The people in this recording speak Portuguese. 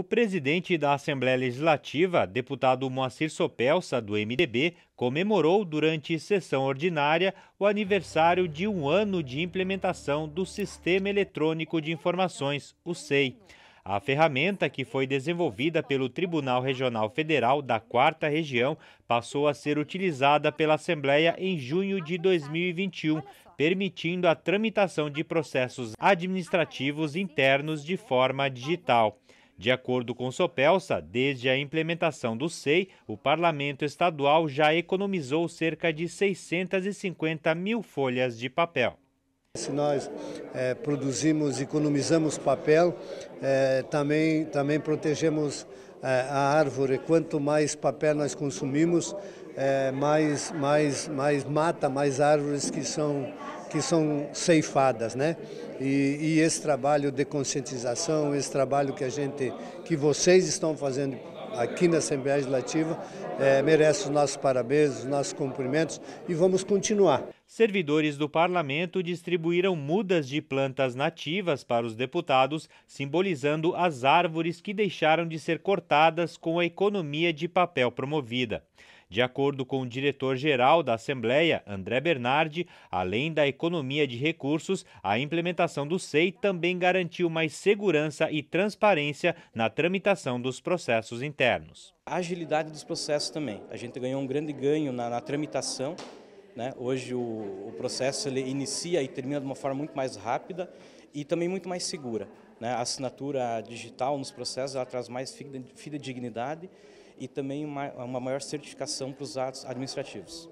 O presidente da Assembleia Legislativa, deputado Moacir Sopelsa, do MDB, comemorou durante sessão ordinária o aniversário de um ano de implementação do Sistema Eletrônico de Informações, o SEI. A ferramenta, que foi desenvolvida pelo Tribunal Regional Federal da 4 Região, passou a ser utilizada pela Assembleia em junho de 2021, permitindo a tramitação de processos administrativos internos de forma digital. De acordo com Sopelsa, desde a implementação do SEI, o parlamento estadual já economizou cerca de 650 mil folhas de papel. Se nós é, produzimos, economizamos papel, é, também, também protegemos é, a árvore. Quanto mais papel nós consumimos, mais, mais, mais mata, mais árvores que são que são ceifadas, né? E, e esse trabalho de conscientização, esse trabalho que a gente, que vocês estão fazendo aqui na Assembleia Legislativa é, merece os nossos parabéns, os nossos cumprimentos e vamos continuar. Servidores do parlamento distribuíram mudas de plantas nativas para os deputados, simbolizando as árvores que deixaram de ser cortadas com a economia de papel promovida. De acordo com o diretor-geral da Assembleia, André Bernardi, além da economia de recursos, a implementação do SEI também garantiu mais segurança e transparência na tramitação dos processos internos. A agilidade dos processos também. A gente ganhou um grande ganho na, na tramitação. Né? Hoje o, o processo ele inicia e termina de uma forma muito mais rápida e também muito mais segura. Né? A assinatura digital nos processos ela traz mais fidedignidade e também uma maior certificação para os atos administrativos.